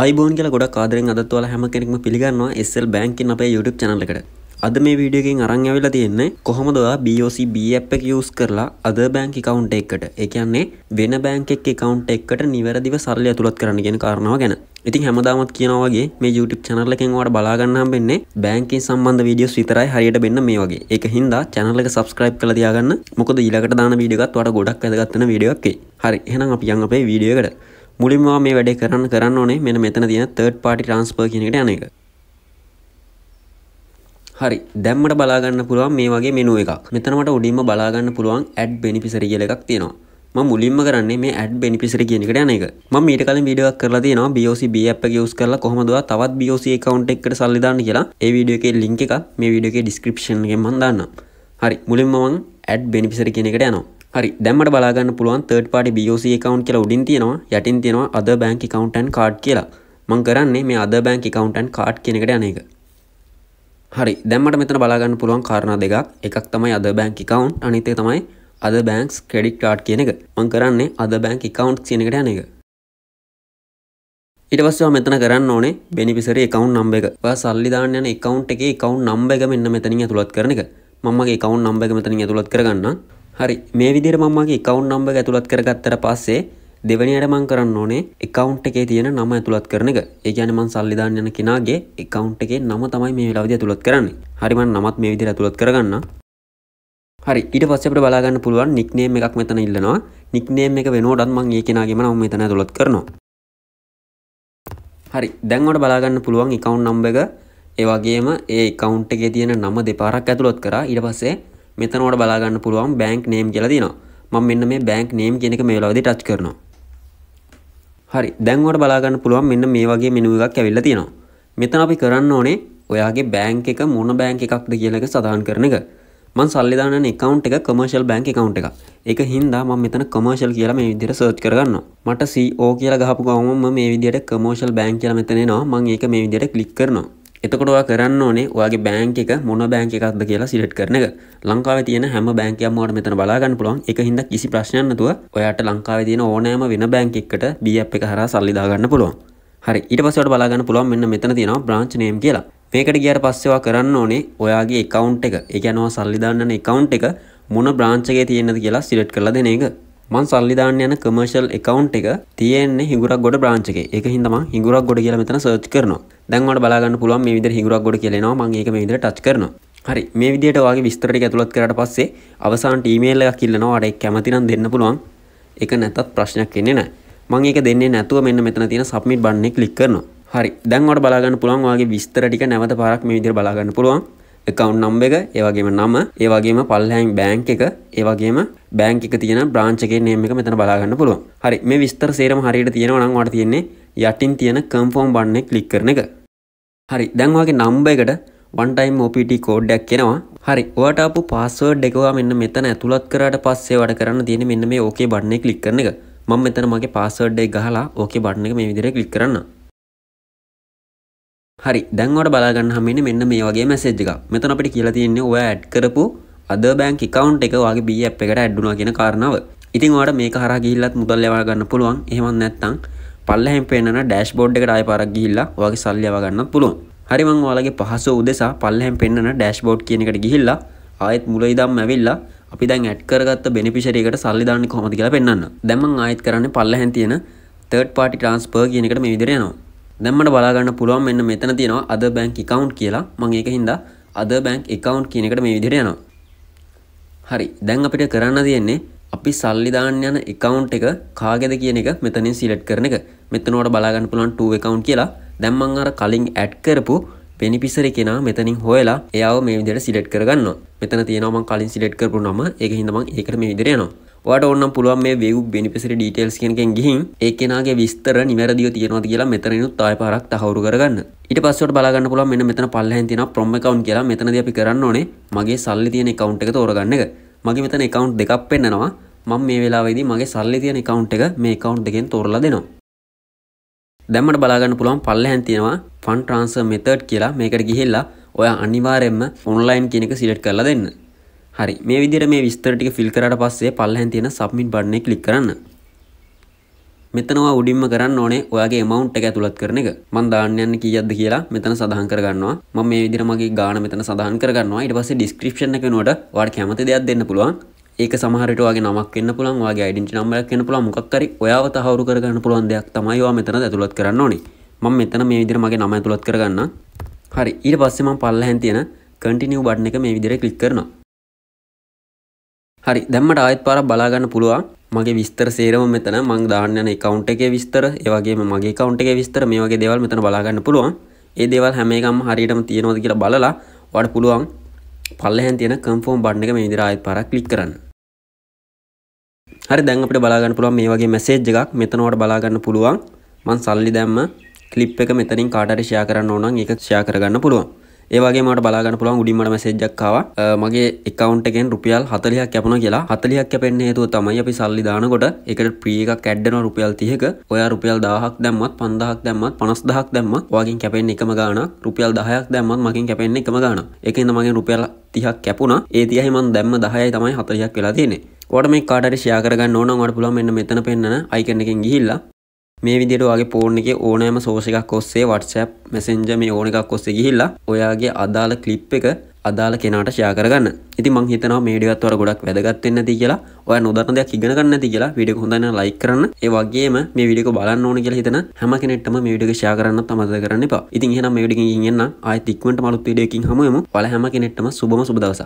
අයිබෝන් කියලා ගොඩක් ආදරෙන් අදත් ඔයාලා හැම කෙනෙක්ම පිළිගන්නවා SL Banking අපේ YouTube channel එකට. අද මේ වීඩියෝ එකෙන් අරන් ඇවිල්ලා තියෙන්නේ කොහොමද ඔයා BOC B app එක use කරලා other bank account එකකට, ඒ කියන්නේ වෙන බැංක් එකක account එකකට නිවැරදිව සල්ලි ඇතුළත් කරන්න කියන කාරණාව ගැන. ඉතින් හැමදාමත් කියනවා වගේ මේ YouTube channel එකෙන් ඔයාලා බලා ගන්න හම්බෙන්නේ banking සම්බන්ධ videos විතරයි හරියට බෙන්න මේ වගේ. ඒක හින්දා channel එක subscribe කරලා තියාගන්න. මොකද ඊළඟට දාන වීඩියෝ එකත් ඔයාට ගොඩක් වැදගත් වෙන වීඩියෝ එකක් එයි. හරි, එහෙනම් අපි යන් අපේ වීඩියෝ එකට. මුලින්වා මේ වැඩේ කරන්න කරන්න ඕනේ මෙන මෙතන තියෙන තර්ඩ් පාටි ට්‍රාන්ස්ෆර් කියන එකට යන එක. හරි දැම්මට බලාගන්න පුළුවන් මේ වගේ මෙනු එකක්. මෙතන මට උඩින්ම බලාගන්න පුළුවන් ඇඩ් බෙනිෆිසරි කියලා එකක් තියෙනවා. මම මුලින්ම කරන්නේ මේ ඇඩ් බෙනිෆිසරි කියන එකට යන එක. මම ඊට කලින් වීඩියෝ එකක් කරලා තියෙනවා BOC B app එක use කරලා කොහොමද තවත් BOC account එකකට සල්ලි දාන්න කියලා. ඒ වීඩියෝ එකේ link එකත් මේ වීඩියෝ එකේ description එකෙන් මම දාන්නම්. හරි මුලින්ම මම ඇඩ් බෙනිෆිසරි කියන එකට යනවා. හරි දැම්මට බලාගන්න පුළුවන් තර්ඩ පාටි BOC account කියලා උඩින් තියෙනවා යටින් තියෙනවා other bank account and card කියලා. මම කරන්නේ මේ other bank account and card කියන එකට යන එක. හරි දැම්මට මෙතන බලාගන්න පුළුවන් කාරණා දෙකක්. එකක් තමයි other bank account අනිත් එක තමයි other banks credit card කියන එක. මම කරන්නේ other bank account කියන එකට යන එක. ඊට පස්සේ මෙතන කරන්න ඕනේ beneficiary account number එක. ඔයා සල්ලි දාන්න යන account එකේ account number එක මෙන්න මෙතනින් ඇතුළත් කරන එක. මම මගේ account number එක මෙතනින් ඇතුළත් කරගන්නම්. හරි මේ විදිර මංමගේ එකවුන් නම්බ ඇතුළත් කරගත්තර පස්සේ දෙවනියට මං කරන්න ඕනේ එකකවන්් එකේ තියෙන නම ඇතුළත් කරන එක ඒගැන මන් සල්ලිධාන්න යන කෙනගේ එකකවන්් එකේ නම තමයි මේ වෙලාවිදි ඇතුළත් කරන්න හරිමන් නමත් මේ විදිර ඇතුළත් කරගන්න හරි ඊට පස්සෙට බලාගන්න පුළුවන් නික්නේම එකක් මෙතන ඉල්ලනවා නික්නේම එක වෙනෝටත් මං ඒ කෙනගේම නම් මෙතන ඇතුළත් කරනවා හරි දැන්වට බලාගන්න පුළුවන් එකවුන් නම්බ එක ඒවගේම ඒ කවුන්් එකේ තියෙන නම දෙපාරක් ඇතුළොත් කර ඉට පස්සේ මෙතනවට බලාගන්න පුළුවන් බෑන්ක් නේම් කියලා තියෙනවා මම මෙන්න මේ බෑන්ක් නේම් කියන එක මේ වෙලාවේදී ටච් කරනවා හරි දැන් ඔයාලට බලාගන්න පුළුවන් මෙන්න මේ වගේ මෙනු එකක් ඇවිල්ලා තියෙනවා මෙතන අපි කරන්න ඕනේ ඔයාගේ බෑන්ක් එක මොන බෑන්ක් එකක්ද කියන එක සඳහන් කරන එක මං සල්ලි දාන account එක commercial bank account එක. ඒක හින්දා මම මෙතන commercial කියලා මේ විදිහට search කරගන්නවා. මට CO කියලා ගහපු ගමන් මම මේ විදිහට commercial bank කියලා මෙතන එනවා. මං ඒක මේ විදිහට click කරනවා. එතකොට ඔයා කරන්න ඕනේ ඔයාගේ බෑන්ක් එක මොන බෑන්ක් එකක්ද කියලා සිලෙක්ට් කරන එක. ලංකාවේ තියෙන හැම බෑන්කයක්ම ඔයාලට මෙතන බලා ගන්න පුළුවන්. ඒක හින්දා කිසි ප්‍රශ්නයක් නැතුව ඔයාට ලංකාවේ තියෙන ඕනෑම වෙන බෑන්ක් එකකට B app එක හරහා සල්ලි දා ගන්න පුළුවන්. හරි ඊට පස්සේ ඔයාලට බලා ගන්න පුළුවන් මෙන්න මෙතන තියෙනවා බ්‍රාන්ච් නේම් කියලා. මේකට ගියාට පස්සේ ඔයා කරන්න ඕනේ ඔයාගේ account එක. ඒ කියන්නේ ඔයා සල්ලි දාන්න යන account එක මොන බ්‍රාන්ච් එකේ තියෙනද කියලා සිලෙක්ට් කරලා දෙන එක. මං සල්ලිධාන්න යන කමර්ශල් එකකවන්් එක තියෙන්නේ හිගුරක් ගොඩ බ්‍රාංචක එක හිදම හිගුරක් ගොඩ කියල මෙතන සර්ච් කරනවා දැන්වට බලාගන්න පුළුවන් මේ විදිහට හිඟුරක් ගොඩ කියලෙනවා මම ඒක මේ විදිහට ටච් කරනවා හරි මේ විදිහට ඔයාගේ විස්තර ටික ඇතුළත් කරාට පස්සේ අවසානට ඊමේල් එකක් ඉල්ලනවා අර ඒක කැමති නම් දෙන්න පුළුවන් ඒක නැත්තත් ප්‍රශ්නයක් එන්නේ නැහැ මම ඒක දෙන්නේ නැතුව මෙන්න මෙතන තියෙන සබ්මිට් බටන් එක ක්ලික් කරනවා හරි දැන්වට බලාගන්න පුළුවන් ඔයාගේ විස්තර ටික නැවත පාරක් මේ විදිහට බලාගන්න පුළුවන් එකවුන් නම්බ එක ඒවගේම නම ඒවගේම පල්හැන් බෑංක එක ඒවගේම බෑංක තියෙන බ්‍රාංචකගේ නේම එක මෙතන බලාගන්න පුළුවන් හරි මේ විස්තර සේරම හරියට තියෙනවා නම් වට තියෙන්නේ යටින් තියෙන කම්ෆෝම් බන්න කලික් කරන එක හරි දැන්වාගේ නම්බ එකට වන්ටයිම් OPT කෝඩ්ඩක් කෙනවා හරි ඔටපු පස්සුවඩ් එකවා මෙන්න මෙතන ඇතුළත් කරට පස්සේ වට කරන්න තියෙන මෙන්න මේ ඕකේ බන්නේ කලික් කරන එක මම මෙතන මගේ පාසවඩ්ඩේ ගහලා ඕකේ බට්න එක මේ විදිර කලික් කරන්න හරි දැන්වට බලාගන්න හමින මෙන්න මේ වගේ මැසේජ් එක මෙතන අපිට කියලා තියෙන්නේ ඔය ඇඩ් කරපු අද බෑන්ක් කකවන්් එක වගේ බිය අප් එකට ඇඩ්ඩුනා කියෙන කාරණාව ඉතින් වාට මේ හරගිල්ලත් මුදල් ලවා ගන්න පුළුවන් එහෙමන් නැත්තං පල්ලහෙම පෙන්න්න ඩෑශ් බෝඩ් එකට අය පරක් ගිහිල්ලා වගේ සල්ලියව ගන්න පුළුවන් හරිමං වාලගේ පහසු උදෙසා පල්ලහෙම පෙන්න්න ඩෑශ් බෝඩ් කියන එකට ගිහිල්ලා ආයෙත් මුල ඉදම් ඇවිල්ලා අපි දැන් ඇඩ් කරගත්ත බෙනිපිෂරියකට සල්ලි දාන්නේ කොහොමද කියලා පෙන්වන්න. දැන් මම ආයෙත් කරන්නේ පල්ලෙහෙන් තියෙන third party transfer කියන එකට මේ විදිහට යනවා. දැන් මට බලා ගන්න පුළුවන් මෙන්න මෙතන තියෙනවා other bank account කියලා. මම ඒක හින්දා other bank account කියන එකට මේ විදිහට යනවා. හරි. දැන් අපිට කරන්න තියෙන්නේ අපි සල්ලි දාන්න යන account එක කාගේද කියන එක මෙතනින් select කරන එක. මෙතනවට බලාගන්න පුළන් 2 account කියලා දැන් මම අර කලින් ඇඩ් කරපු බෙනිෆිෂරි කෙනා මෙතනින් හොයලා එයාව මේ විදිහට සිලෙක්ට් කරගන්නවා. මෙතන තියෙනවා මම කලින් සිලෙක්ට් කරපු නම. ඒක හින්දා මම ඒකට මේ විදිහට යනවා. ඔයාට ඕනම් පුළුවන් මේ වේව් බෙනිෆිෂරි ඩීටේල්ස් කියන එකෙන් ගිහින් ඒ කෙනාගේ විස්තර නිවැරදිව තියෙනවද කියලා මෙතනිනුත් ආයෙ පාරක් තහවුරු කරගන්න. ඊට පස්සේ ඔයාට බලා ගන්න පුළුවන් මෙන්න මෙතන පල්ලෙහෙන් තියෙනවා prom account කියලා. මෙතනදී අපි කරන්න ඕනේ මගේ සල්ලි තියෙන account එක තෝරගන්න එක. මගේ මෙතන account දෙකක් පෙන්නනවා. මම මේ වෙලාවේදී මගේ සල්ලි තියෙන account එක මේ account දෙකෙන් තෝරලා දෙනවා. දැම්මට බලාගන්න පුළුවන් පල්ලහැන් තියෙනවා ෆන් ට්‍රාන්ස්ෆර් මෙතඩ් කියලා මේකට ගිහිල්ලා ඔයා අනිවාර්යෙන්ම ඔන්ලයින් කියන එක සිලෙක්ට් කරලා දෙන්න. හරි මේ විදිහට මේ විස්තර ටික ෆිල් කරාට පස්සේ පල්ලහැන් තියෙන සබ්මිට් බටන් එක ක්ලික් කරන්න. මෙතනවා උඩින්ම කරන්න ඕනේ ඔයාගේ amount එක ඇතුළත් කරන එක. මම දාන්න යන්නේ කීයක්ද කියලා මෙතන සඳහන් කරගන්නවා. මම මේ විදිහට මගේ ගාණ මෙතන සඳහන් කරගන්නවා. ඊට පස්සේ description එක වෙනුවට ඔයාලට කැමති දෙයක් දෙන්න පුළුවන්. ඒක සමහරටවාගේ නමක් වන්න පුළන් වගේ යිඩිටි නම්බයක් කියන පුළ මොක්කරි ඔයාව තහවරු කරගන්න පුළුවන් දෙයක් තමයිවා මෙතන ඇතුළත් කරන්න ඕනි මම මෙතන මේ විදිර මගේ නම ඇතුළත් කරගන්න හරි ඊට පස්සෙම පල්ල හැන් තියෙන කටිනිව් බඩ්න එක මේ විදිර කලික් කරන හරි දැම්මට ආයත් පාර බලාගන්න පුළුවන් මගේ විස්තර සේරම මෙතන මං දාන්නන කවුන්ට එක විස්තර ඒවගේ මගේ කවුන්ට එක විස්තර මේ වගේ දේවල් මෙතන බලාගන්න පුළුවන් ඒ දේවල් හැමේකම් හරියටම තියෙනවද කියලා බලලා වඩ පුළුවන් පල්ලහැන් තියෙන කම්ෆෝම් බඩ්න එක මේ විදිර ආයත් පාරක් ලික් කරන්න හරි දැන් අපිට බලාගන්න පුළුවන් මේ වගේ මැසේජ් එකක් මෙතනවට බලාගන්න පුළුවන් මං සල්ලි දැම්ම ක්ලිප් එක මෙතනින් කාට හරි ෂෙයා කරන්න ඕන නම් ඒක ෂෙයා කරගන්න පුළුවන් ඒ වගේම මට බලාගන්න පුළුවන් උඩින් මට මැසේජ් එකක් ආවා මගේ account එකෙන් රුපියල් 40ක් කැපුණා කියලා 40ක් කැපෙන්න හේතුව තමයි අපි සල්ලි දානකොට ඒකට ප්‍රී එකක් ඇඩ් වෙනවා රුපියල් 30ක ඔයා රුපියල් 1000ක් දැම්මත් 5000ක් දැම්මත් 50000ක් දැම්මත් වගේන් කැපෙන්නේ එකම ගාණක් රුපියල් 10ක් දැම්මත් මගෙන් කැපෙන්නේ එකම ගාණක් ඒකෙන්ද මගෙන් රුපියල් 30ක් කැපුණා ඒ 30යි මම දැම්ම 10යි තමයි 40ක් වෙලා තියෙන්නේ ඕට මේ කාටරි ශයාකරගන්න ඕන වට පුළන් මෙන්න මෙතන පෙන්න්න අයිකන එකෙන් ගිහිල්ලා මේ විදිට වගේ පෝර්ණ එක ඕනෑම සෝෂකක් ඔස්සේ වටසැප් මැසෙන්ජ මේ ඕන එකක් ඔස්සේ ගිහිල්ලා ඔයාගේ අදාළ කලිප් එක අදාළ කෙනට ශයාකරගන්න ඉති මං හිතනවා මේඩියත්වර ගොඩක් වැදගත්වෙන්න ති කියලා ඔය නොදරන දෙයක් ඉගෙනගන්න ඇති කියලා විඩිය හොඳන්න ලයි කරන්න ඒ වගේම මේ විඩික බලන්න ඕන කියලා හිතන හැම කෙනෙක්ටම මේ විඩියක ෂෙයා කරන්න තමත කරන්න එපා. ඉතින් එහෙනම් මේ විඩියකින් ඉන්න ආයෙත් ඉක්මනට මලුත් වීඩියෝකින් හමුවෙමු. ඔයාලා හැම කෙනෙක්ටම සුබම සුබ දවසක්.